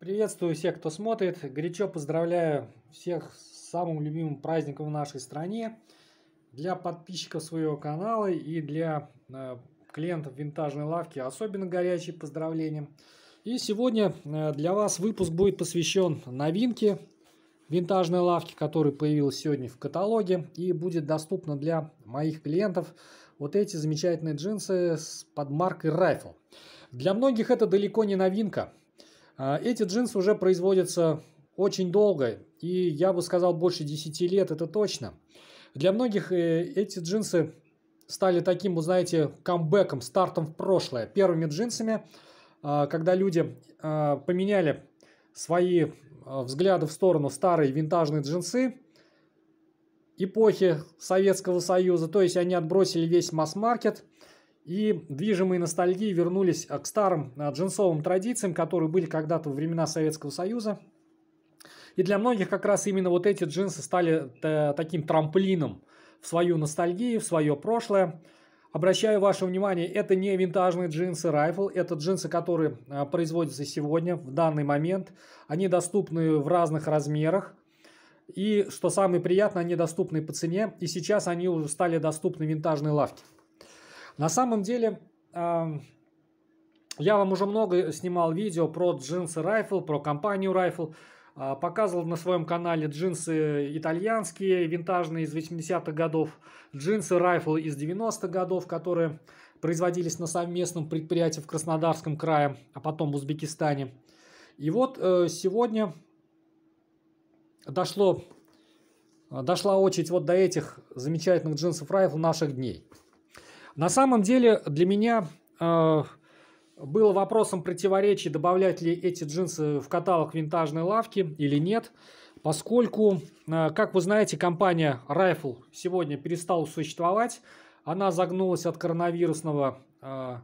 Приветствую всех, кто смотрит. Горячо поздравляю всех с самым любимым праздником в нашей стране. Для подписчиков своего канала и для э, клиентов винтажной лавки особенно горячие поздравления. И сегодня э, для вас выпуск будет посвящен новинке винтажной лавки, которая появилась сегодня в каталоге и будет доступна для моих клиентов вот эти замечательные джинсы с под маркой Rifle. Для многих это далеко не новинка, а, эти джинсы уже производятся очень долго, и я бы сказал больше 10 лет, это точно. Для многих э, эти джинсы стали таким, вы знаете, камбэком, стартом в прошлое, первыми джинсами, а, когда люди а, поменяли свои взгляды в сторону старые винтажные джинсы эпохи Советского Союза, то есть они отбросили весь масс-маркет – и движимые ностальгии вернулись а, к старым а, джинсовым традициям, которые были когда-то во времена Советского Союза. И для многих как раз именно вот эти джинсы стали э, таким трамплином в свою ностальгию, в свое прошлое. Обращаю ваше внимание, это не винтажные джинсы Rifle, это джинсы, которые э, производятся сегодня, в данный момент. Они доступны в разных размерах. И, что самое приятное, они доступны по цене. И сейчас они уже стали доступны в винтажной лавке. На самом деле, я вам уже много снимал видео про джинсы Rifle, про компанию Rifle. А, показывал на своем канале джинсы итальянские, винтажные из 80-х годов, джинсы Rifle из 90-х годов, которые производились на совместном предприятии в Краснодарском крае, а потом в Узбекистане. И вот э, сегодня дошло, э, дошла очередь вот до этих замечательных джинсов Rifle наших дней – на самом деле для меня э, было вопросом противоречий, добавлять ли эти джинсы в каталог винтажной лавки или нет, поскольку, э, как вы знаете, компания Rifle сегодня перестала существовать. Она загнулась от коронавирусного э,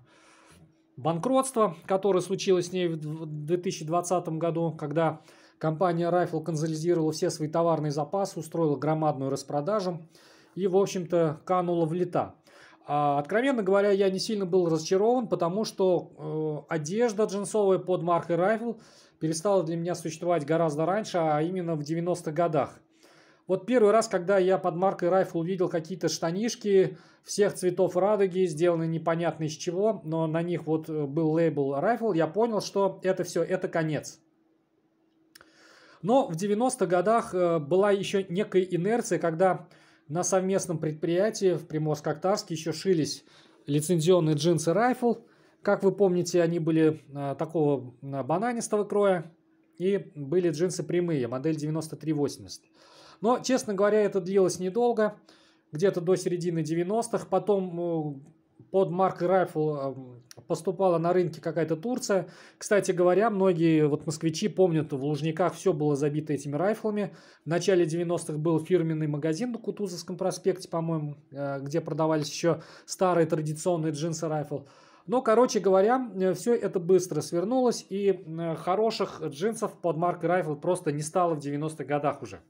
банкротства, которое случилось с ней в 2020 году, когда компания Rifle консолидировала все свои товарные запасы, устроила громадную распродажу и, в общем-то, канула в лета. А, откровенно говоря, я не сильно был разочарован, потому что э, одежда джинсовая под маркой Rifle перестала для меня существовать гораздо раньше, а именно в 90-х годах. Вот первый раз, когда я под маркой Rifle увидел какие-то штанишки всех цветов радуги, сделанные непонятно из чего, но на них вот э, был лейбл Rifle, я понял, что это все, это конец. Но в 90-х годах э, была еще некая инерция, когда на совместном предприятии в Приморско-Октавске еще шились лицензионные джинсы Rifle. Как вы помните, они были а, такого а, бананистого кроя и были джинсы прямые, модель 9380. Но, честно говоря, это длилось недолго, где-то до середины 90-х. Потом э, под маркой Rifle а, поступала на рынке какая-то Турция. Кстати говоря, многие вот москвичи помнят, в Лужниках все было забито этими райфлами. В начале 90-х был фирменный магазин на Кутузовском проспекте, по-моему, э, где продавались еще старые традиционные джинсы райфл. Но, короче говоря, э, все это быстро свернулось, и э, хороших джинсов под маркой Rifle просто не стало в 90-х годах уже.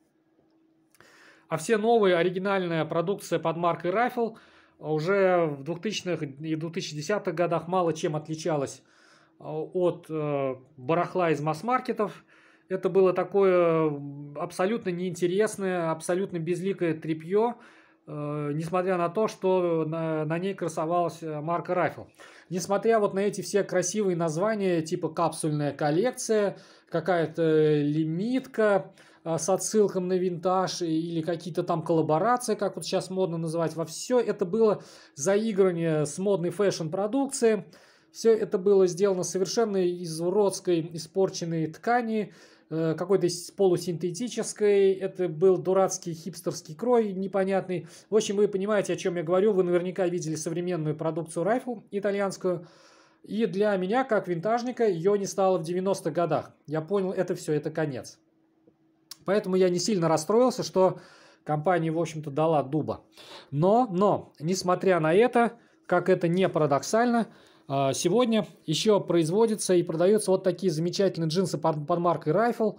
А все новые оригинальная продукция под маркой Rifle а уже в 2000-х и 2010-х годах мало чем отличалась а, от э, барахла из масс-маркетов. Это было такое абсолютно неинтересное, абсолютно безликое тряпье, э, несмотря на то, что на, на ней красовалась э, марка Рафил. Несмотря вот на эти все красивые названия, типа капсульная коллекция, какая-то лимитка, Э, с отсылком на винтаж или какие-то там коллаборации, как вот сейчас модно называть, во все это было заигрывание с модной фэшн-продукцией. Все это было сделано совершенно из уродской испорченной ткани, э, какой-то полусинтетической, это был дурацкий хипстерский крой непонятный. В общем, вы понимаете, о чем я говорю, вы наверняка видели современную продукцию Rifle итальянскую. И для меня, как винтажника, ее не стало в 90-х годах. Я понял, это все, это конец. Поэтому я не сильно расстроился, что компания, в общем-то, дала дуба. Но, но, несмотря на это, как это не парадоксально, а, сегодня еще производится и продаются вот такие замечательные джинсы под, под маркой Rifle,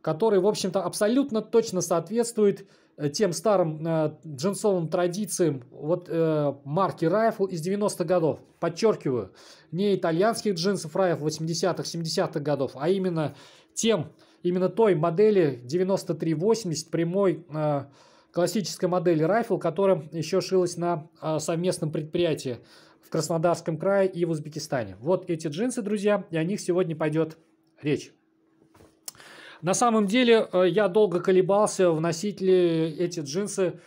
которые, в общем-то, абсолютно точно соответствуют э, тем старым э, джинсовым традициям вот э, марки Rifle из 90-х годов. Подчеркиваю, не итальянских джинсов Rifle 80-х, 70-х годов, а именно тем именно той модели 9380 прямой а, классической модели райфл, которая еще шилась на а, совместном предприятии в Краснодарском крае и в Узбекистане. Вот эти джинсы, друзья, и о них сегодня пойдет речь. На самом деле э, я долго колебался, вносить ли эти джинсы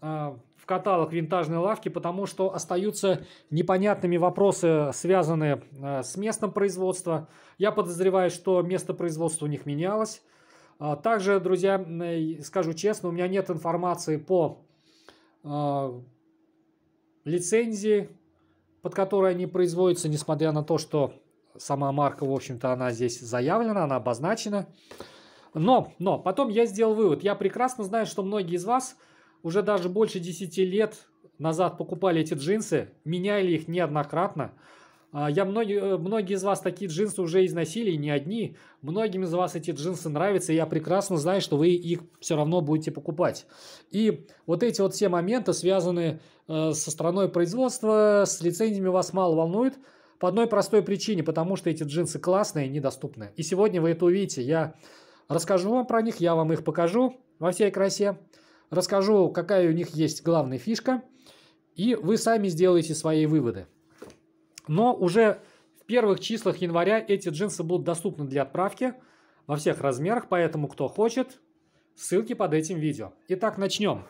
а, в каталог винтажной лавки, потому что остаются непонятными вопросы, связанные э, с местом производства. Я подозреваю, что место производства у них менялось. А, также, друзья, э, скажу честно, у меня нет информации по э, лицензии, под которой они производятся, несмотря на то, что сама марка, в общем-то, она здесь заявлена, она обозначена. Но, но, потом я сделал вывод. Я прекрасно знаю, что многие из вас уже даже больше 10 лет назад покупали эти джинсы, меняли их неоднократно. А, я многие, э, многие из вас такие джинсы уже износили, не одни. Многим из вас эти джинсы нравятся, и я прекрасно знаю, что вы их все равно будете покупать. И вот эти вот все моменты, связанные э, со страной производства, с лицензиями вас мало волнует. По одной простой причине, потому что эти джинсы классные и недоступные. И сегодня вы это увидите. Я расскажу вам про них, я вам их покажу во всей красе расскажу, какая у них есть главная фишка, и вы сами сделаете свои выводы. Но уже в первых числах января эти джинсы будут доступны для отправки во всех размерах, поэтому кто хочет, ссылки под этим видео. Итак, начнем.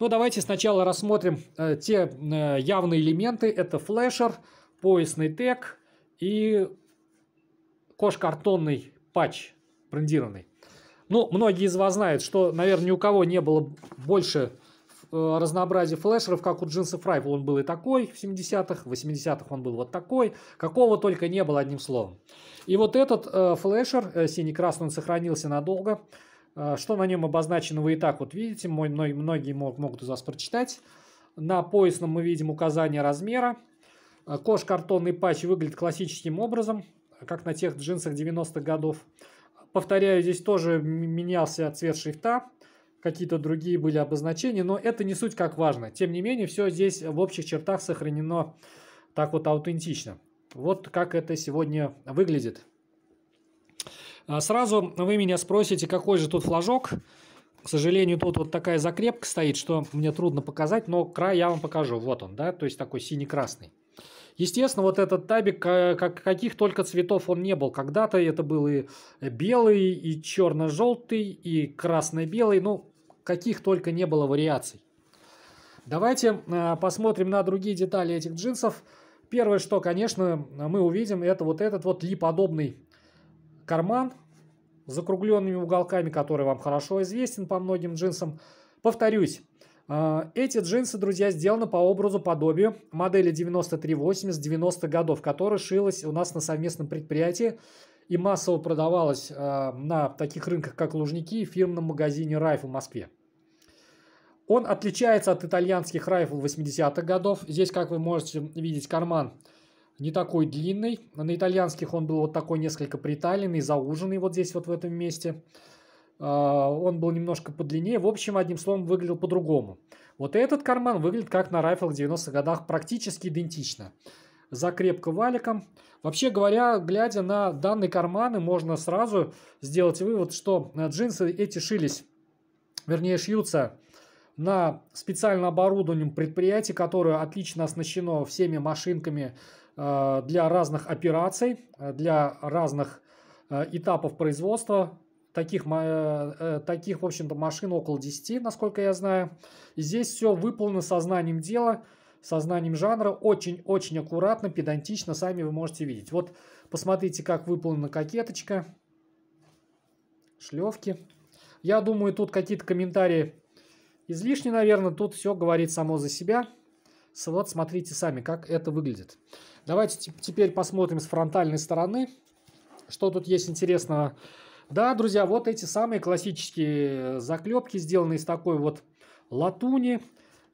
Ну, давайте сначала рассмотрим э, те э, явные элементы. Это флешер, поясный тег и картонный патч брендированный. Ну, многие из вас знают, что, наверное, ни у кого не было больше э, разнообразия флешеров, как у джинсов Райфл. Он был и такой в 70-х, в 80-х он был вот такой. Какого только не было, одним словом. И вот этот э, флешер, э, синий-красный, он сохранился надолго. Э, что на нем обозначено, вы и так вот видите. Мой, мной, многие мог, могут из вас прочитать. На поясном мы видим указание размера. Э, Кош-картонный патч выглядит классическим образом, как на тех джинсах 90-х годов повторяю, здесь тоже менялся цвет шрифта, какие-то другие были обозначения, но это не суть как важно. Тем не менее, все здесь в общих чертах сохранено так вот аутентично. Вот как это сегодня выглядит. А сразу вы меня спросите, какой же тут флажок. К сожалению, тут вот такая закрепка стоит, что мне трудно показать, но край я вам покажу. Вот он, да, то есть такой синий-красный. Естественно, вот этот табик, как, каких только цветов он не был. Когда-то это был и белый, и черно-желтый, и красно-белый. Ну, каких только не было вариаций. Давайте э, посмотрим на другие детали этих джинсов. Первое, что, конечно, мы увидим, это вот этот вот липодобный карман с закругленными уголками, который вам хорошо известен по многим джинсам. Повторюсь, а, эти джинсы, друзья, сделаны по образу подобию модели 9380 90-х годов, которая шилась у нас на совместном предприятии и массово продавалась а, на таких рынках, как Лужники в фирменном магазине «Райф» в Москве. Он отличается от итальянских райфл 80-х годов. Здесь, как вы можете видеть, карман не такой длинный. На итальянских он был вот такой несколько приталенный, зауженный вот здесь вот в этом месте. А, он был немножко подлиннее. В общем, одним словом, выглядел по-другому. Вот этот карман выглядит как на райфлах в 90-х годах практически идентично. Закрепка валиком. Вообще говоря, глядя на данные карманы, можно сразу сделать вывод, что э, джинсы эти шились, вернее шьются на специально оборудованном предприятии, которое отлично оснащено всеми машинками э, для разных операций, э, для разных этапов производства Таких, э, э, таких в общем-то, машин около 10, насколько я знаю. здесь все выполнено сознанием дела, сознанием жанра. Очень-очень аккуратно, педантично, сами вы можете видеть. Вот посмотрите, как выполнена кокеточка. Шлевки. Я думаю, тут какие-то комментарии излишни, наверное. Тут все говорит само за себя. Вот смотрите сами, как это выглядит. Давайте теперь посмотрим с фронтальной стороны, что тут есть интересного да, друзья, вот эти самые классические э, заклепки, сделанные из такой вот латуни.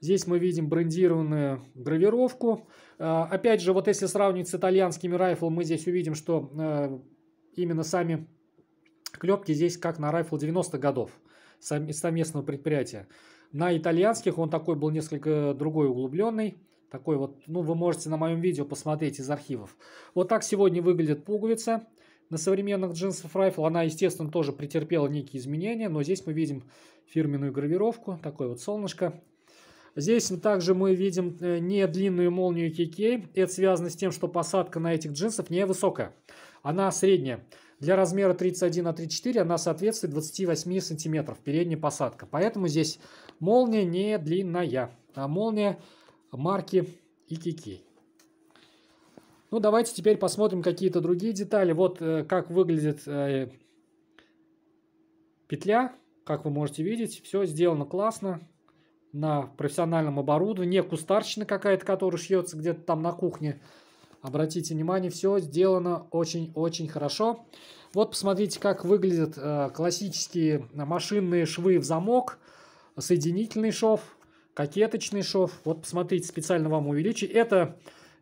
Здесь мы видим брендированную гравировку. Э, опять же, вот если сравнивать с итальянскими райфлами, мы здесь увидим, что э, именно сами клепки здесь как на райфл 90-х годов совместного предприятия. На итальянских он такой был несколько другой углубленный. Такой вот, ну вы можете на моем видео посмотреть из архивов. Вот так сегодня выглядит пуговица. На современных джинсах Rifle она, естественно, тоже претерпела некие изменения, но здесь мы видим фирменную гравировку, такое вот солнышко. Здесь также мы видим э, не длинную молнию KK. Это связано с тем, что посадка на этих джинсах не высокая. Она средняя. Для размера 31 на 34 она соответствует 28 сантиметров, передняя посадка. Поэтому здесь молния не длинная, а молния марки EKK. Ну, давайте теперь посмотрим какие-то другие детали. Вот э, как выглядит э, петля. Как вы можете видеть, все сделано классно на профессиональном оборудовании. Не кустарщина какая-то, которая шьется где-то там на кухне. Обратите внимание, все сделано очень-очень хорошо. Вот посмотрите, как выглядят э, классические машинные швы в замок, соединительный шов, кокеточный шов. Вот посмотрите, специально вам увеличу. Это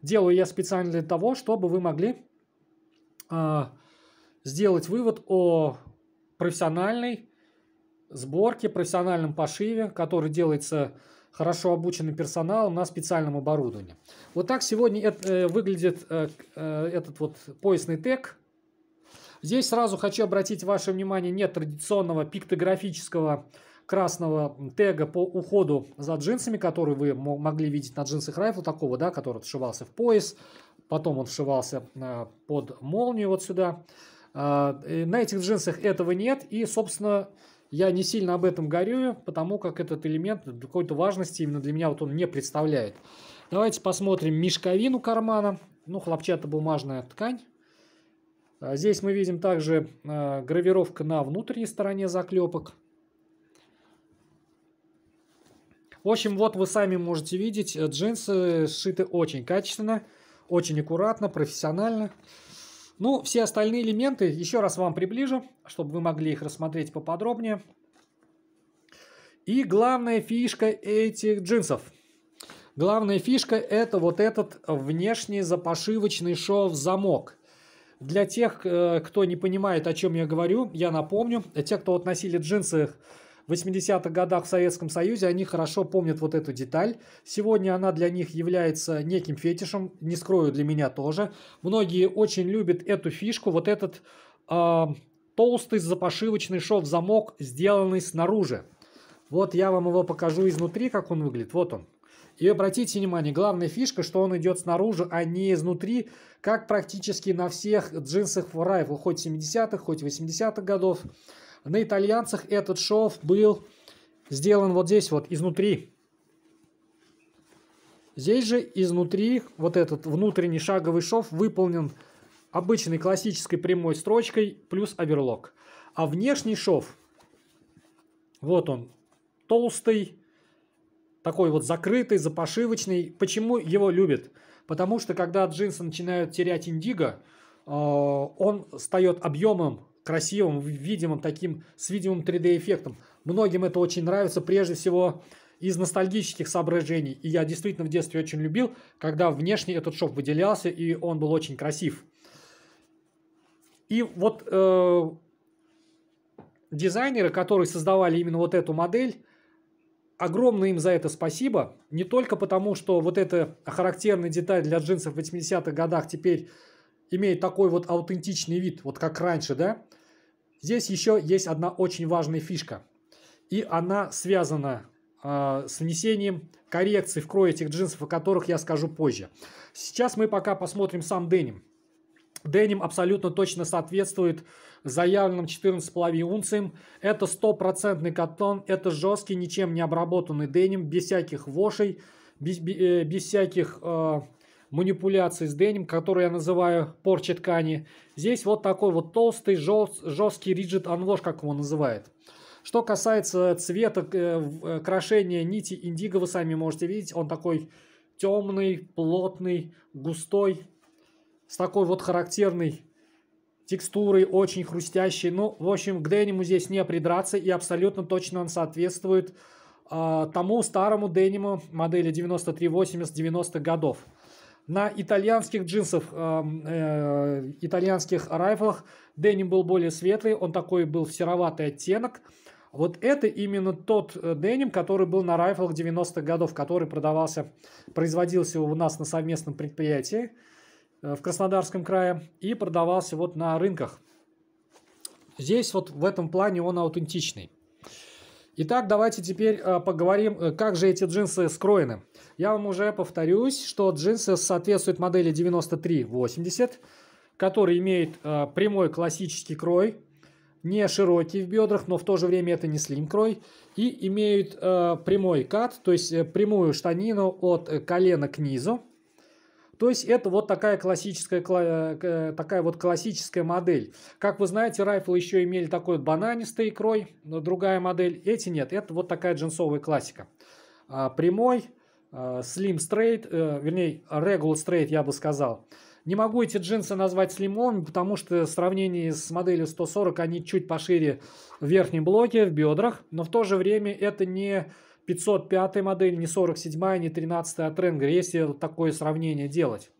Делаю я специально для того, чтобы вы могли э, сделать вывод о профессиональной сборке, профессиональном пошиве, который делается хорошо обученным персоналом на специальном оборудовании. Вот так сегодня это, э, выглядит э, э, этот вот поясный тег. Здесь сразу хочу обратить ваше внимание, нет традиционного пиктографического красного тега по уходу за джинсами, который вы могли видеть на джинсах райфла, такого, да, который отшивался в пояс, потом он вшивался э, под молнию вот сюда. Э, на этих джинсах этого нет, и, собственно, я не сильно об этом горюю, потому как этот элемент какой-то важности именно для меня вот он не представляет. Давайте посмотрим мешковину кармана, ну, хлопчато-бумажная ткань. Э, здесь мы видим также гравировка на внутренней стороне заклепок. В общем, вот вы сами можете видеть, э, джинсы сшиты очень качественно, очень аккуратно, профессионально. Ну, все остальные элементы еще раз вам приближу, чтобы вы могли их рассмотреть поподробнее. И главная фишка этих джинсов. Главная фишка это вот этот внешний запашивочный шов-замок. Для тех, э, кто не понимает, о чем я говорю, я напомню. Те, кто вот носили джинсы в 80-х годах в Советском Союзе, они хорошо помнят вот эту деталь. Сегодня она для них является неким фетишем, не скрою, для меня тоже. Многие очень любят эту фишку, вот этот э, толстый запашивочный шов-замок, сделанный снаружи. Вот я вам его покажу изнутри, как он выглядит. Вот он. И обратите внимание, главная фишка, что он идет снаружи, а не изнутри, как практически на всех джинсах в райфл, хоть 70-х, хоть 80-х годов. На итальянцах этот шов был сделан вот здесь вот изнутри. Здесь же изнутри вот этот внутренний шаговый шов выполнен обычной классической прямой строчкой плюс оверлок. А внешний шов, вот он, толстый, такой вот закрытый, запошивочный. Почему его любят? Потому что когда джинсы начинают терять индиго, э, он встает объемом красивым, видимым таким, с видимым 3D-эффектом. Многим это очень нравится, прежде всего из ностальгических соображений. И я действительно в детстве очень любил, когда внешне этот шов выделялся, и он был очень красив. И вот э, дизайнеры, которые создавали именно вот эту модель, огромное им за это спасибо. Не только потому, что вот эта характерная деталь для джинсов в 80-х годах теперь имеет такой вот аутентичный вид, вот как раньше, да, здесь еще есть одна очень важная фишка. И она связана э, с внесением коррекции в крой этих джинсов, о которых я скажу позже. Сейчас мы пока посмотрим сам деним. Деним абсолютно точно соответствует заявленным 14,5 унциям. Это стопроцентный катон, это жесткий, ничем не обработанный деним, без всяких вошей, без, э, без всяких э, манипуляции с деним, который я называю порчи ткани. Здесь вот такой вот толстый, жест, жесткий риджит анвош, как его называют. Что касается цвета э, э, крошения нити индиго, вы сами можете видеть, он такой темный, плотный, густой, с такой вот характерной текстурой, очень хрустящей. Ну, в общем, к дениму здесь не придраться, и абсолютно точно он соответствует э, тому старому дениму модели 9380-90-х годов. На итальянских джинсах, э, э, итальянских райфлах деним был более светлый, он такой был сероватый оттенок. Вот это именно тот э, деним, который был на райфлах 90-х годов, который продавался, производился у нас на совместном предприятии э, в Краснодарском крае и продавался вот на рынках. Здесь вот в этом плане он аутентичный. Итак, давайте теперь э, поговорим, э, как же эти джинсы скроены. Я вам уже повторюсь, что джинсы соответствуют модели 9380, который имеет э, прямой классический крой, не широкий в бедрах, но в то же время это не слим крой, и имеют прямой кат, то есть прямую штанину от колена к низу. То есть это вот такая классическая, э, такая вот классическая модель. Как вы знаете, райфлы еще имели такой вот бананистой икрой, но другая модель. Эти нет, это вот такая джинсовая классика. А, прямой, а, Slim Straight, э, вернее, Regular Straight, я бы сказал. Не могу эти джинсы назвать слимовыми, потому что в сравнении с моделью 140 они чуть пошире в верхнем блоке, в бедрах, но в то же время это не 505 модель, не 47, не 13 от Ренгер, если такое сравнение делать.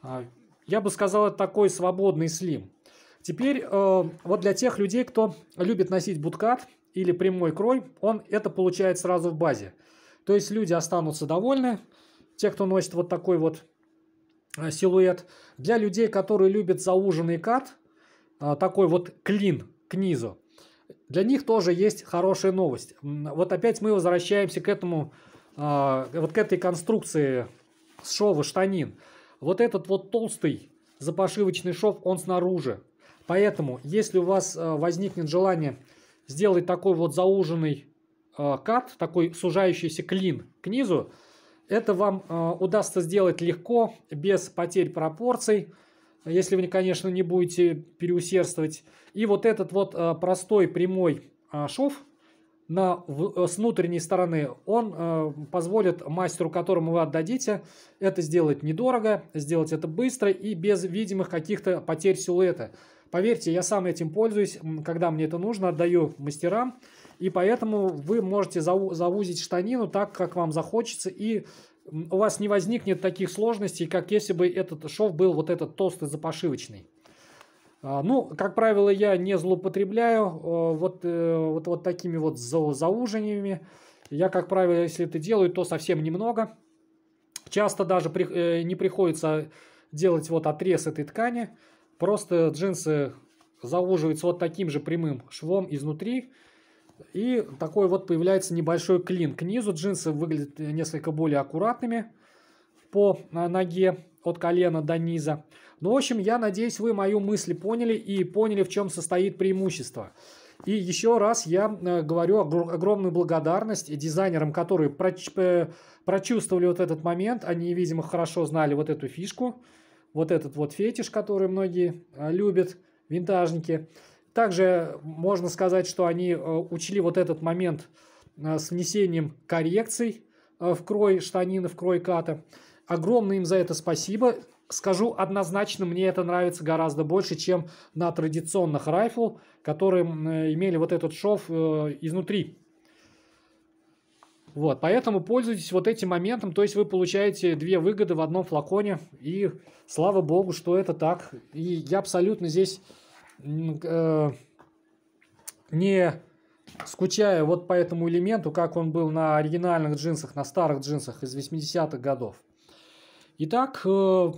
А, я бы сказал, это такой свободный слим. Теперь э, вот для тех людей, кто любит носить буткат или прямой крой, он это получает сразу в базе. То есть люди останутся довольны, те, кто носит вот такой вот э, силуэт. Для людей, которые любят зауженный кат, э, такой вот клин к низу, для них тоже есть хорошая новость. Вот опять мы возвращаемся к этому, а, вот к этой конструкции с шова штанин. Вот этот вот толстый запашивочный шов, он снаружи. Поэтому, если у вас а, возникнет желание сделать такой вот зауженный а, кат, такой сужающийся клин к низу, это вам удастся сделать легко, без потерь пропорций, а если вы, конечно, не будете переусердствовать. И вот этот вот а, простой прямой а, шов на, э, с внутренней стороны, он э, позволит мастеру, которому вы отдадите, это сделать недорого, сделать это быстро и без видимых каких-то потерь силуэта. Поверьте, я сам этим пользуюсь, когда мне это нужно, отдаю мастерам, и поэтому вы можете зау заузить штанину так, как вам захочется, и у вас не возникнет таких сложностей, как если бы этот шов был вот этот толстый запашивочный. А, ну, как правило, я не злоупотребляю э, вот, э, вот, вот такими вот заужениями. Я, как правило, если это делаю, то совсем немного. Часто даже при, э, не приходится делать вот отрез этой ткани. Просто джинсы зауживаются вот таким же прямым швом изнутри. И такой вот появляется небольшой клин к низу. Джинсы выглядят несколько более аккуратными по а, ноге от колена до низа. Ну, в общем, я надеюсь, вы мою мысль поняли и поняли, в чем состоит преимущество. И еще раз я э, говорю огромную благодарность дизайнерам, которые э, прочувствовали вот этот момент. Они, видимо, хорошо знали вот эту фишку, вот этот вот фетиш, который многие э, любят, винтажники. Также можно сказать, что они э, учли вот этот момент э, с внесением коррекций э, в крой штанины, в крой ката. Огромное им за это спасибо. Скажу однозначно, мне это нравится гораздо больше, чем на традиционных райфл, которые имели вот этот шов изнутри. Вот, поэтому пользуйтесь вот этим моментом, то есть вы получаете две выгоды в одном флаконе, и слава богу, что это так, и я абсолютно здесь Э, не скучая вот по этому элементу, как он был на оригинальных джинсах, на старых джинсах из 80-х годов. Итак, э,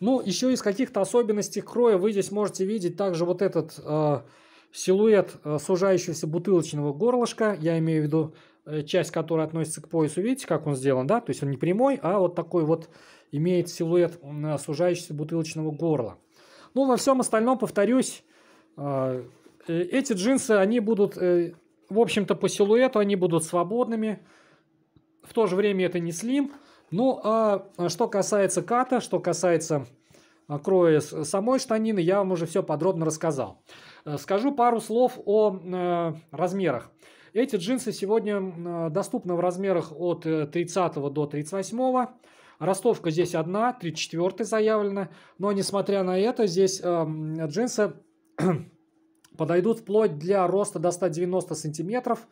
ну, еще из каких-то особенностей кроя вы здесь можете видеть также вот этот э, силуэт сужающегося бутылочного горлышка, я имею в виду часть, которая относится к поясу, видите, как он сделан, да? То есть он не прямой, а вот такой вот имеет силуэт сужающегося бутылочного горла. Ну, во всем остальном, повторюсь, э, э, эти джинсы, они будут, э, в общем-то, по силуэту, они будут свободными. В то же время это не слим. Ну, а, а что касается ката, что касается а, кроя самой штанины, я вам уже все подробно рассказал. Скажу пару слов о размерах. Эти джинсы сегодня доступны в размерах от 30 до 38. Ростовка здесь одна, 34 заявлена. Но, несмотря на это, здесь э, джинсы подойдут вплоть для роста до 190 сантиметров,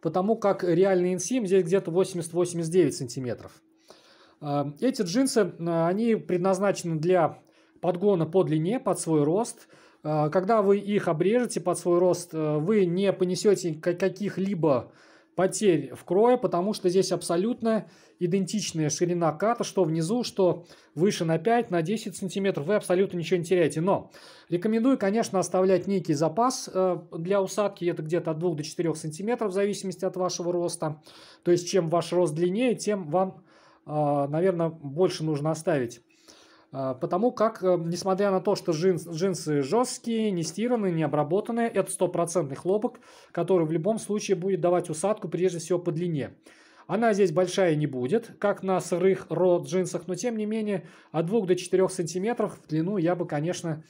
потому как реальный инсим здесь где-то 80-89 сантиметров. Эм, эти джинсы, э, они предназначены для подгона по длине, под свой рост. Э, когда вы их обрежете под свой рост, э, вы не понесете каких-либо потерь в крое, потому что здесь абсолютно идентичная ширина ката, что внизу, что выше на 5, на 10 сантиметров. Вы абсолютно ничего не теряете. Но рекомендую, конечно, оставлять некий запас э, для усадки. Это где-то от 2 до 4 сантиметров в зависимости от вашего роста. То есть, чем ваш рост длиннее, тем вам, э, наверное, больше нужно оставить. А, потому как, э, несмотря на то, что джинс, джинсы жесткие, не стиранные, не обработанные, это стопроцентный хлопок, который в любом случае будет давать усадку прежде всего по длине. Она здесь большая не будет, как на сырых ро джинсах, но тем не менее от 2 до 4 сантиметров в длину я бы, конечно,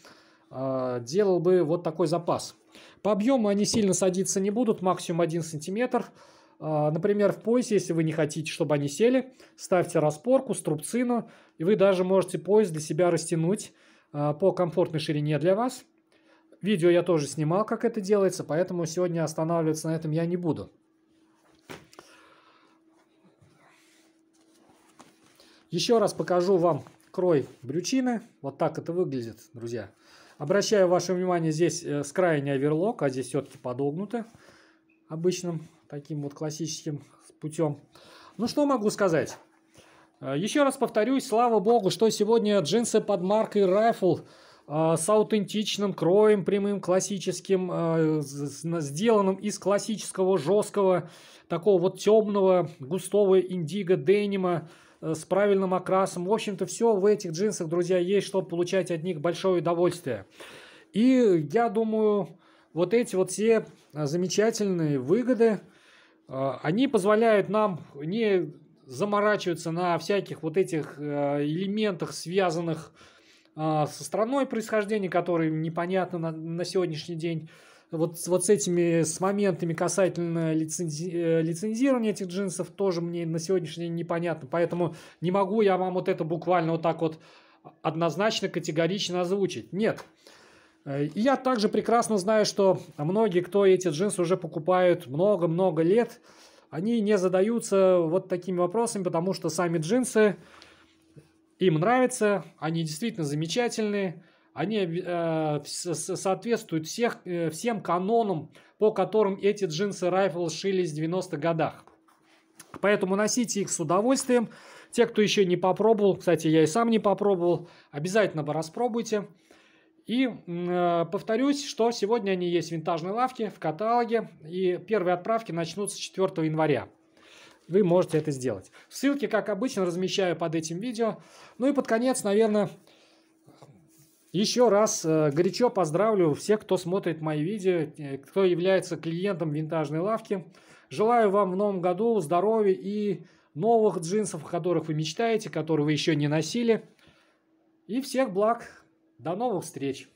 а, делал бы вот такой запас. По объему они сильно садиться не будут, максимум 1 сантиметр. см а, например, в поясе, если вы не хотите, чтобы они сели, ставьте распорку, струбцину, и вы даже можете пояс для себя растянуть а, по комфортной ширине для вас. Видео я тоже снимал, как это делается, поэтому сегодня останавливаться на этом я не буду. Еще раз покажу вам крой брючины. Вот так это выглядит, друзья. Обращаю ваше внимание, здесь э, с края не оверлок, а здесь все-таки подогнуто обычным таким вот классическим путем. Ну, что могу сказать? Э, Еще раз повторюсь, слава богу, что сегодня джинсы под маркой Rifle э, с аутентичным кроем, прямым, классическим, э, сделанным из классического жесткого, такого вот темного, густого индиго денима, с правильным окрасом. В общем-то, все в этих джинсах, друзья, есть, чтобы получать от них большое удовольствие. И я думаю, вот эти вот все замечательные выгоды – а, они позволяют нам не заморачиваться на всяких вот этих э, элементах, связанных а, со страной происхождения, которые непонятно на, сегодняшний день. Вот, вот с этими с моментами касательно лицензи, э, лицензирования этих джинсов тоже мне на сегодняшний день непонятно. Поэтому не могу я вам вот это буквально вот так вот однозначно, категорично озвучить. Нет. Э, и я также прекрасно знаю, что многие, кто эти джинсы уже покупают много-много лет, они не задаются вот такими вопросами, потому что сами джинсы им нравятся, они действительно замечательные, они э, соответствуют всех, э, всем канонам, по которым эти джинсы Rifle шились в 90-х годах. Поэтому носите их с удовольствием. Те, кто еще не попробовал, кстати, я и сам не попробовал, обязательно бы распробуйте. И э, повторюсь, что сегодня они есть в винтажной лавке, в каталоге, и первые отправки начнутся 4 января. Вы можете это сделать. Ссылки, как обычно, размещаю под этим видео. Ну и под конец, наверное, еще раз э, горячо поздравлю всех, кто смотрит мои видео, э, кто является клиентом винтажной лавки. Желаю вам в новом году здоровья и новых джинсов, о которых вы мечтаете, которые вы еще не носили. И всех благ! До новых встреч!